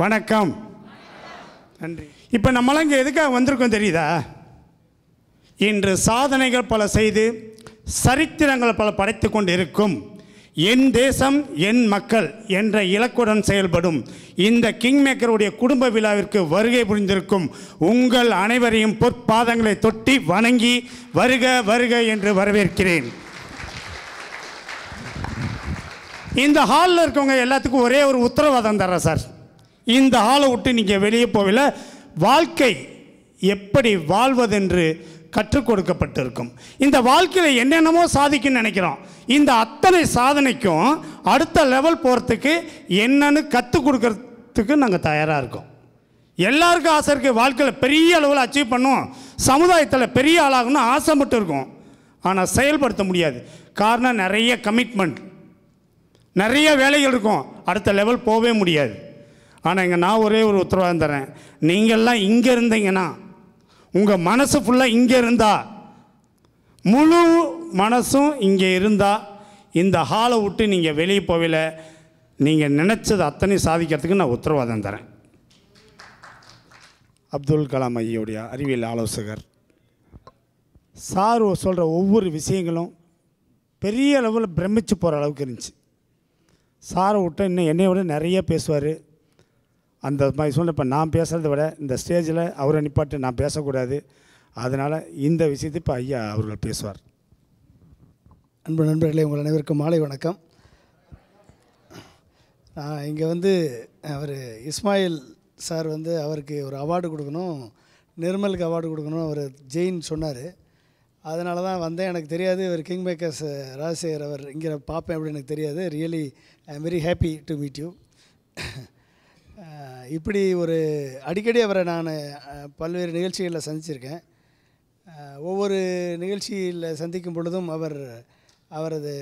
வணக்கம் நன்றி இப்போ நம்மளாம் இங்கே எதுக்காக வந்திருக்கோம் தெரியுதா இன்று சாதனைகள் பல செய்து சரித்திரங்கள் பல படைத்து கொண்டு இருக்கும் என் தேசம் என் மக்கள் என்ற இலக்குடன் செயல்படும் இந்த கிங் மேக்கருடைய குடும்ப விழாவிற்கு வருகை புரிந்திருக்கும் உங்கள் அனைவரையும் பொற்பாதங்களை தொட்டி வணங்கி வருக வருக என்று வரவேற்கிறேன் இந்த ஹாலில் இருக்கவங்க எல்லாத்துக்கும் ஒரே ஒரு உத்தரவாதம் தர்றேன் சார் இந்த ஆளை விட்டு நீங்கள் வெளியே போகல வாழ்க்கை எப்படி வாழ்வதென்று கற்றுக் கொடுக்கப்பட்டிருக்கும் இந்த வாழ்க்கையில் என்னென்னமோ சாதிக்கும் நினைக்கிறோம் இந்த அத்தனை சாதனைக்கும் அடுத்த லெவல் போகிறதுக்கு என்னன்னு கற்றுக் கொடுக்கறதுக்கு நாங்கள் தயாராக இருக்கோம் எல்லாருக்கும் ஆசை இருக்குது வாழ்க்கையில் பெரிய அளவில் அச்சீவ் பண்ணுவோம் சமுதாயத்தில் பெரிய ஆளாகணும்னு ஆசை மட்டும் இருக்கும் ஆனால் செயல்படுத்த முடியாது காரணம் நிறைய கமிட்மெண்ட் நிறைய வேலைகள் இருக்கும் அடுத்த லெவல் போகவே முடியாது ஆனால் இங்கே நான் ஒரே ஒரு உத்தரவாதம் தரேன் நீங்கள்லாம் இங்கே இருந்தீங்கன்னா உங்கள் மனசு ஃபுல்லாக இங்கே இருந்தால் முழு மனசும் இங்கே இருந்தால் இந்த ஹாலை விட்டு நீங்கள் வெளியே போகல நீங்கள் நினச்சது அத்தனை சாதிக்கிறதுக்கு நான் உத்தரவாதம் தரேன் அப்துல் கலாம் ஐயோடைய அறிவியல் ஆலோசகர் சார் சொல்கிற ஒவ்வொரு விஷயங்களும் பெரிய அளவில் பிரமிச்சு போகிற அளவுக்கு இருந்துச்சு சாரை விட்டு இன்னும் என்னை விட நிறைய பேசுவார் அந்த மாதிரி சூழ்நிலை இப்போ நான் பேசுகிறத விட இந்த ஸ்டேஜில் அவரை நிப்பாட்டு நான் பேசக்கூடாது அதனால் இந்த விஷயத்தை இப்போ ஐயா அவர்கள் பேசுவார் அன்பு நண்பர்களே உங்கள் அனைவருக்கும் மாலை வணக்கம் இங்கே வந்து அவர் இஸ்மாயில் சார் வந்து அவருக்கு ஒரு அவார்டு கொடுக்கணும் நிர்மலுக்கு அவார்டு கொடுக்கணும் அவர் ஜெயின் சொன்னார் அதனால தான் வந்தேன் எனக்கு தெரியாது இவர் கிங் மேக்கர்ஸ் ராஜசேகர் அவர் இங்கே பார்ப்பேன் அப்படின்னு எனக்கு தெரியாது really I am very happy to meet you இப்படி ஒரு அடிக்கடி அவரை நான் பல்வேறு நிகழ்ச்சிகளில் சந்திச்சிருக்கேன் ஒவ்வொரு நிகழ்ச்சியில் சந்திக்கும் பொழுதும் அவர் அவரது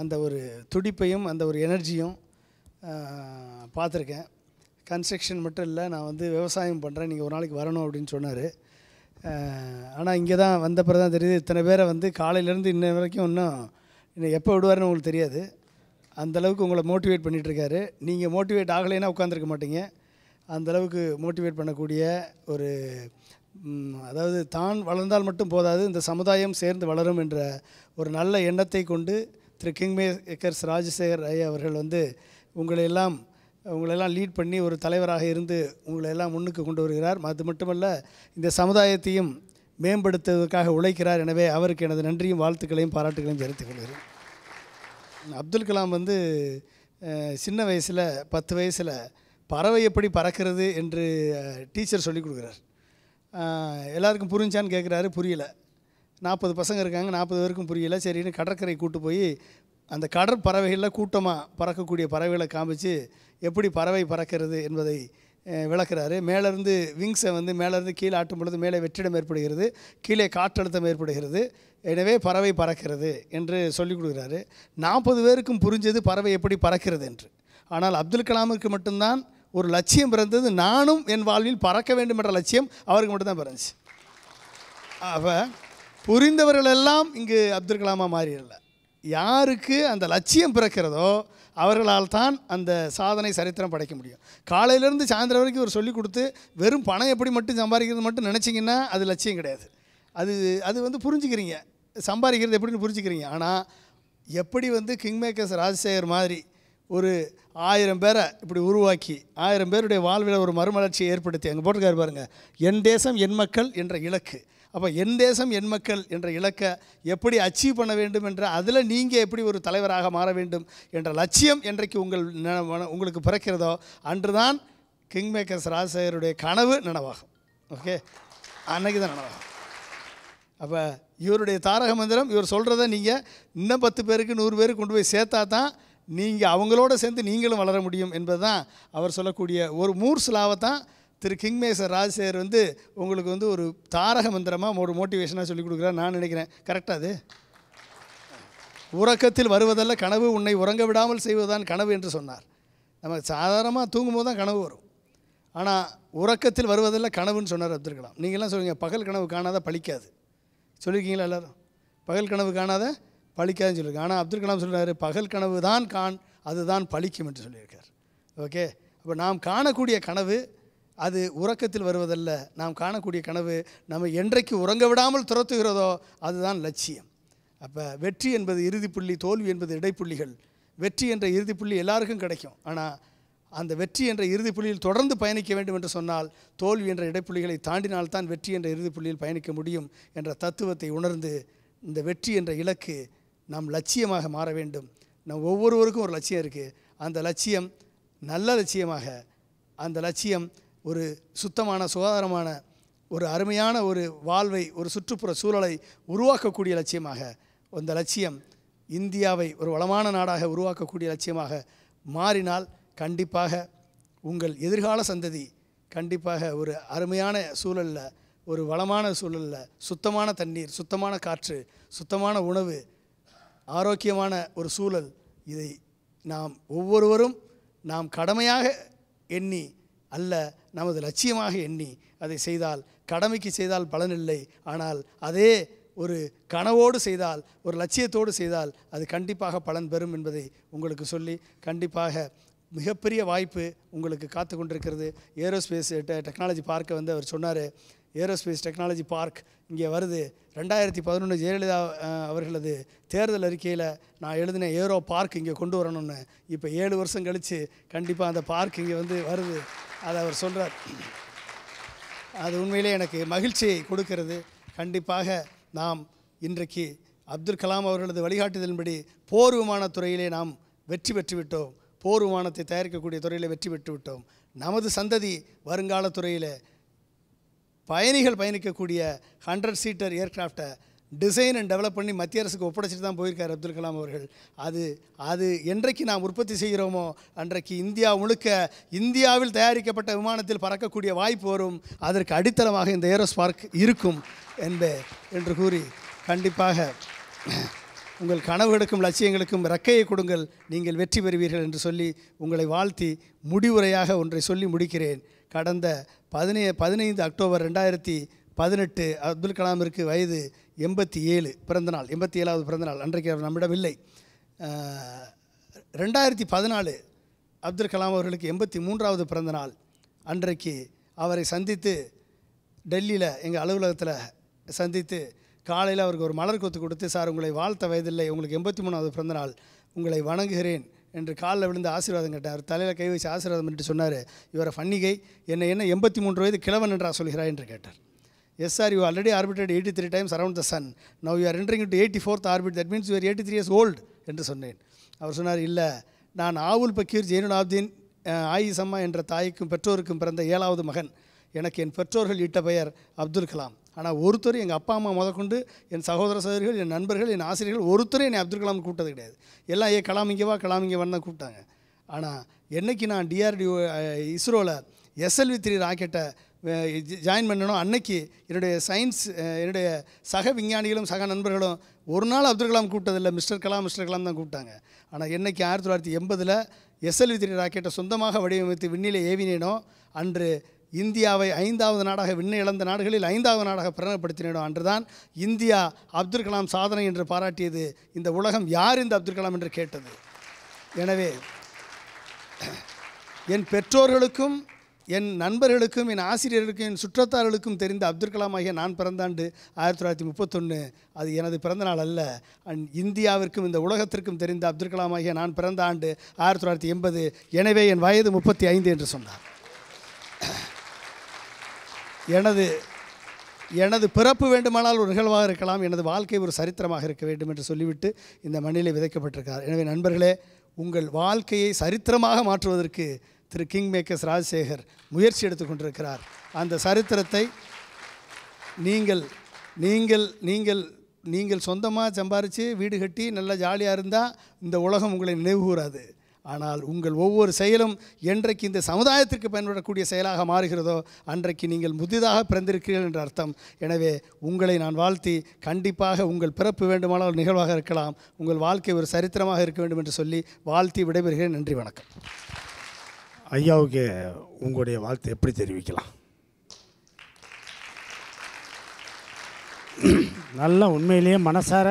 அந்த ஒரு துடிப்பையும் அந்த ஒரு எனர்ஜியும் பார்த்துருக்கேன் கன்ஸ்ட்ரக்ஷன் மட்டும் இல்லை நான் வந்து விவசாயம் பண்ணுறேன் நீங்கள் ஒரு நாளைக்கு வரணும் அப்படின்னு சொன்னார் ஆனால் இங்கே தான் வந்த பிறகு தான் தெரியுது இத்தனை பேரை வந்து காலையிலேருந்து இன்ன வரைக்கும் இன்னும் இன்னும் எப்போ விடுவார்னு உங்களுக்கு தெரியாது அந்தளவுக்கு உங்களை மோட்டிவேட் பண்ணிகிட்ருக்காரு நீங்கள் மோட்டிவேட் ஆகலைன்னா உட்காந்துருக்க மாட்டீங்க அந்தளவுக்கு மோட்டிவேட் பண்ணக்கூடிய ஒரு அதாவது தான் வளர்ந்தால் மட்டும் போதாது இந்த சமுதாயம் சேர்ந்து வளரும் என்ற ஒரு நல்ல எண்ணத்தை கொண்டு திரு கிங்மேக்கர்ஸ் ராஜசேகர் ஐயா அவர்கள் வந்து உங்களையெல்லாம் உங்களெல்லாம் லீட் பண்ணி ஒரு தலைவராக இருந்து உங்களையெல்லாம் முன்னுக்கு கொண்டு வருகிறார் அது மட்டுமல்ல இந்த சமுதாயத்தையும் மேம்படுத்துவதற்காக உழைக்கிறார் எனவே அவருக்கு எனது நன்றியும் வாழ்த்துக்களையும் பாராட்டுகளையும் தெரிவித்துக் கொள்கிறேன் அப்துல் கலாம் வந்து சின்ன வயசில் பத்து வயசில் பறவை எப்படி பறக்கிறது என்று டீச்சர் சொல்லிக் கொடுக்குறார் எல்லாருக்கும் புரிஞ்சான்னு கேட்குறாரு புரியல நாற்பது பசங்க இருக்காங்க நாற்பது பேருக்கும் புரியல சரின்னு கடற்கரை கூட்டு போய் அந்த கடற்பறவைகளில் கூட்டமாக பறக்கக்கூடிய பறவைகளை காமிச்சு எப்படி பறவை பறக்கிறது என்பதை விளக்குறாரு மேலேருந்து விங்ஸை வந்து மேலேருந்து கீழே ஆட்டும் பொழுது மேலே வெற்றிடம் ஏற்படுகிறது கீழே காற்றழுத்தம் ஏற்படுகிறது எனவே பறவை பறக்கிறது என்று சொல்லிக் கொடுக்குறாரு நாற்பது பேருக்கும் புரிஞ்சது பறவை எப்படி பறக்கிறது என்று ஆனால் அப்துல் கலாமுக்கு மட்டும்தான் ஒரு லட்சியம் பிறந்தது நானும் என் வாழ்வில் பறக்க வேண்டும் என்ற லட்சியம் அவருக்கு மட்டும்தான் பிறந்துச்சு அப்போ புரிந்தவர்களெல்லாம் இங்கு அப்துல் கலாமாக மாறிடலை யாருக்கு அந்த லட்சியம் பிறக்கிறதோ அவர்களால் தான் அந்த சாதனை சரித்திரம் படைக்க முடியும் காலையிலேருந்து சாயந்தரம் வரைக்கும் ஒரு சொல்லிக் கொடுத்து வெறும் பணம் எப்படி மட்டும் சம்பாதிக்கிறது மட்டும் நினச்சிங்கன்னா அது லட்சியம் கிடையாது அது அது வந்து புரிஞ்சுக்கிறீங்க சம்பாதிக்கிறது எப்படின்னு புரிஞ்சுக்கிறீங்க ஆனால் எப்படி வந்து கிங் மேக்கர்ஸ் ராஜசேகர் மாதிரி ஒரு ஆயிரம் பேரை இப்படி உருவாக்கி ஆயிரம் பேருடைய வாழ்வில் ஒரு மறுமலர்ச்சியை ஏற்படுத்தி அங்கே போட்டிருக்காரு பாருங்கள் என் தேசம் என் மக்கள் என்ற இலக்கு அப்போ என் தேசம் என் மக்கள் என்ற இலக்கை எப்படி அச்சீவ் பண்ண வேண்டும் என்ற அதில் நீங்கள் எப்படி ஒரு தலைவராக மாற வேண்டும் என்ற லட்சியம் என்றைக்கு உங்கள் உங்களுக்கு பிறக்கிறதோ அன்று தான் கிங் மேக்கர்ஸ் ராஜசேகருடைய கனவு நனவாகும் ஓகே அன்னைக்கு தான் நனவாகும் அப்போ இவருடைய தாரக மந்திரம் இவர் சொல்கிறத நீங்கள் இன்னும் பத்து பேருக்கு நூறு பேருக்கு கொண்டு போய் சேர்த்தா தான் நீங்கள் அவங்களோட சேர்ந்து நீங்களும் வளர முடியும் என்பது தான் அவர் சொல்லக்கூடிய ஒரு மூர் லாவை தான் திரு கிங்மேசர் ராஜசேகர் வந்து உங்களுக்கு வந்து ஒரு தாரக மந்திரமாக ஒரு மோட்டிவேஷனாக சொல்லிக் கொடுக்குறாரு நான் நினைக்கிறேன் கரெக்டாக அது உறக்கத்தில் வருவதல்ல கனவு உன்னை உறங்க விடாமல் செய்வதுதான் கனவு என்று சொன்னார் நமக்கு சாதாரணமாக தூங்கும்போது தான் கனவு வரும் ஆனால் உறக்கத்தில் வருவதெல்லாம் கனவுன்னு சொன்னார் அப்துல் கலாம் நீங்கள்லாம் சொல்லுங்கள் பகல் கனவு காணாத பழிக்காது சொல்லியிருக்கீங்களா எல்லோரும் பகல் கனவு காணாத பழிக்காதுன்னு சொல்லியிருக்காங்க ஆனால் அப்துல் கலாம் சொல்கிறார் பகல் கனவு தான் காண் அதுதான் பழிக்கும் என்று சொல்லியிருக்கார் ஓகே அப்போ நாம் காணக்கூடிய கனவு அது உறக்கத்தில் வருவதல்ல நாம் காணக்கூடிய கனவு நம்ம என்றைக்கு உறங்க விடாமல் துரத்துகிறதோ அதுதான் லட்சியம் அப்போ வெற்றி என்பது இறுதிப்புள்ளி தோல்வி என்பது இடைப்புள்ளிகள் வெற்றி என்ற இறுதிப்புள்ளி எல்லாருக்கும் கிடைக்கும் ஆனால் அந்த வெற்றி என்ற இறுதிப்புள்ளியில் தொடர்ந்து பயணிக்க வேண்டும் என்று சொன்னால் தோல்வி என்ற இடைப்புள்ளிகளை தாண்டினால்தான் வெற்றி என்ற இறுதிப்புள்ளியில் பயணிக்க முடியும் என்ற தத்துவத்தை உணர்ந்து இந்த வெற்றி என்ற இலக்கு நாம் லட்சியமாக மாற வேண்டும் நம் ஒவ்வொருவருக்கும் ஒரு லட்சியம் இருக்குது அந்த லட்சியம் நல்ல லட்சியமாக அந்த லட்சியம் ஒரு சுத்தமான சுகாதாரமான ஒரு அருமையான ஒரு வாழ்வை ஒரு சுற்றுப்புற சூழலை உருவாக்கக்கூடிய லட்சியமாக அந்த லட்சியம் இந்தியாவை ஒரு வளமான நாடாக உருவாக்கக்கூடிய லட்சியமாக மாறினால் கண்டிப்பாக உங்கள் எதிர்கால சந்ததி கண்டிப்பாக ஒரு அருமையான சூழலில் ஒரு வளமான சூழலில் சுத்தமான தண்ணீர் சுத்தமான காற்று சுத்தமான உணவு ஆரோக்கியமான ஒரு சூழல் இதை நாம் ஒவ்வொருவரும் நாம் கடமையாக எண்ணி அல்ல நமது லட்சியமாக எண்ணி அதை செய்தால் கடமைக்கு செய்தால் பலனில்லை ஆனால் அதே ஒரு கனவோடு செய்தால் ஒரு லட்சியத்தோடு செய்தால் அது கண்டிப்பாக பலன் பெறும் என்பதை உங்களுக்கு சொல்லி கண்டிப்பாக மிகப்பெரிய வாய்ப்பு உங்களுக்கு காத்து கொண்டிருக்கிறது ஏரோஸ்பேஸ் டெ டெக்னாலஜி பார்க்கை வந்து அவர் சொன்னார் ஏரோஸ்பேஸ் டெக்னாலஜி பார்க் இங்கே வருது ரெண்டாயிரத்தி பதினொன்று ஜெயலலிதா அவர்களது தேர்தல் அறிக்கையில் நான் எழுதின ஏரோ பார்க் இங்கே கொண்டு வரணும்னு இப்போ ஏழு வருஷம் கழித்து கண்டிப்பாக அந்த பார்க் இங்கே வந்து வருது அதை அவர் சொல்கிறார் அது உண்மையிலே எனக்கு மகிழ்ச்சியை கொடுக்கிறது கண்டிப்பாக நாம் இன்றைக்கு அப்துல் கலாம் அவர்களது வழிகாட்டுதலின்படி போர் விமானத்துறையிலே நாம் வெற்றி பெற்றுவிட்டோம் போர் விமானத்தை தயாரிக்கக்கூடிய துறையில் வெற்றி பெற்றுவிட்டோம் நமது சந்ததி வருங்கால துறையில் பயணிகள் பயணிக்கக்கூடிய ஹண்ட்ரட் சீட்டர் ஏர்க்ராஃப்டை டிசைன் அண்ட் டெவலப் பண்ணி மத்திய அரசுக்கு ஒப்படைச்சிட்டு தான் போயிருக்கார் அப்துல் கலாம் அவர்கள் அது அது என்றைக்கு நாம் உற்பத்தி செய்கிறோமோ அன்றைக்கு இந்தியா முழுக்க இந்தியாவில் தயாரிக்கப்பட்ட விமானத்தில் பறக்கக்கூடிய வாய்ப்பு வரும் அதற்கு அடித்தளமாக இந்த ஏரோஸ்பார்க் இருக்கும் என்ப என்று கூறி கண்டிப்பாக உங்கள் கனவுகளுக்கும் லட்சியங்களுக்கும் ரெக்கையை கொடுங்கள் நீங்கள் வெற்றி பெறுவீர்கள் என்று சொல்லி உங்களை வாழ்த்தி முடிவுரையாக ஒன்றை சொல்லி முடிக்கிறேன் கடந்த பதினே பதினைந்து அக்டோபர் ரெண்டாயிரத்தி பதினெட்டு அப்துல் கலாமிற்கு வயது எண்பத்தி ஏழு பிறந்தநாள் எண்பத்தி ஏழாவது பிறந்தநாள் அன்றைக்கு அவர் நம்மிடம் இல்லை ரெண்டாயிரத்தி பதினாலு அப்துல் கலாம் அவர்களுக்கு எண்பத்தி மூன்றாவது பிறந்தநாள் அன்றைக்கு அவரை சந்தித்து டெல்லியில் எங்கள் அலுவலகத்தில் சந்தித்து காலையில் அவருக்கு ஒரு மலர் கொத்து கொடுத்து சார் உங்களை வாழ்த்த வயதில்லை உங்களுக்கு எண்பத்தி மூணாவது பிறந்தநாள் உங்களை வணங்குகிறேன் என்று காலில் விழுந்து ஆசீர்வாதம் கேட்டார் தலையில் கை வச்சு ஆசீர்வாதம் என்று சொன்னார் இவரை ஃபன்னிகை என்னை என்ன எண்பத்தி மூன்று வயது கிழவன் என்றா சொல்கிறாய் என்று கேட்டார் yes are you already orbited eighty three times around the sun now you are entering to eighty fourth orbit that means you are eighty three years old என்று சொன்னேன் அவர் சொன்னார் இல்லை நான் ஆவுல் பக்கீர் ஜெயினுல் ஆப்தீன் ஆயிசம்மா என்ற தாய்க்கும் பெற்றோருக்கும் பிறந்த ஏழாவது மகன் எனக்கு என் பெற்றோர்கள் இட்ட பெயர் அப்துல் கலாம் ஆனால் ஒருத்தர் எங்கள் அப்பா அம்மா முதற்கொண்டு என் சகோதர சகோதரிகள் என் நண்பர்கள் என் ஆசிரியர்கள் ஒருத்தரும் என்னை அப்துல் கலாம் கூப்பிட்டது கிடையாது எல்லாம் ஏ கலாம் இங்கேவா தான் கூப்பிட்டாங்க ஆனால் என்றைக்கு நான் டிஆர்டிஓ இஸ்ரோவில் எஸ்எல்வி த்ரீ ராக்கெட்டை ஜாயின் பண்ணணும் அன்னைக்கு என்னுடைய சயின்ஸ் என்னுடைய சக விஞ்ஞானிகளும் சக நண்பர்களும் ஒரு நாள் அப்துல் கலாம் கூப்பிட்டதில்லை மிஸ்டர் கலாம் மிஸ்டர் கலாம் தான் கூப்பிட்டாங்க ஆனால் என்னைக்கு ஆயிரத்தி தொள்ளாயிரத்தி எண்பதில் எஸ்எல்வி த்ரீ ராக்கெட்டை சொந்தமாக வடிவமைத்து விண்ணிலே ஏவினேனோ அன்று இந்தியாவை ஐந்தாவது நாடாக விண்ணை இழந்த நாடுகளில் ஐந்தாவது நாடாக பிரகடனப்படுத்தினோம் அன்றுதான் இந்தியா அப்துல் கலாம் சாதனை என்று பாராட்டியது இந்த உலகம் யார் இந்த அப்துல் கலாம் என்று கேட்டது எனவே என் பெற்றோர்களுக்கும் என் நண்பர்களுக்கும் என் ஆசிரியர்களுக்கும் என் சுற்றத்தார்களுக்கும் தெரிந்த அப்துல் கலாம் ஆகிய நான் பிறந்தாண்டு ஆயிரத்தி தொள்ளாயிரத்தி முப்பத்தொன்று அது எனது பிறந்தநாள் அல்ல அண்ட் இந்தியாவிற்கும் இந்த உலகத்திற்கும் தெரிந்த அப்துல் கலாம் ஆகிய நான் பிறந்த ஆண்டு ஆயிரத்தி தொள்ளாயிரத்தி எண்பது எனவே என் வயது முப்பத்தி ஐந்து என்று சொன்னார் எனது எனது பிறப்பு வேண்டுமானால் ஒரு நிகழ்வாக இருக்கலாம் எனது வாழ்க்கை ஒரு சரித்திரமாக இருக்க வேண்டும் என்று சொல்லிவிட்டு இந்த மண்ணிலே விதைக்கப்பட்டிருக்கார் எனவே நண்பர்களே உங்கள் வாழ்க்கையை சரித்திரமாக மாற்றுவதற்கு திரு கிங் மேக்கர்ஸ் ராஜசேகர் முயற்சி எடுத்துக்கொண்டிருக்கிறார் அந்த சரித்திரத்தை நீங்கள் நீங்கள் நீங்கள் நீங்கள் சொந்தமாக சம்பாரித்து வீடு கட்டி நல்லா ஜாலியாக இருந்தால் இந்த உலகம் உங்களை நினைவு கூறாது ஆனால் உங்கள் ஒவ்வொரு செயலும் என்றைக்கு இந்த சமுதாயத்திற்கு பயன்படக்கூடிய செயலாக மாறுகிறதோ அன்றைக்கு நீங்கள் முதிதாக பிறந்திருக்கிறீர்கள் என்ற அர்த்தம் எனவே உங்களை நான் வாழ்த்தி கண்டிப்பாக உங்கள் பிறப்பு வேண்டுமானால் நிகழ்வாக இருக்கலாம் உங்கள் வாழ்க்கை ஒரு சரித்திரமாக இருக்க வேண்டும் என்று சொல்லி வாழ்த்தி விடைபெறுகிறேன் நன்றி வணக்கம் ஐயாவுக்கு உங்களுடைய வாழ்த்து எப்படி தெரிவிக்கலாம் நல்லா உண்மையிலேயே மனசார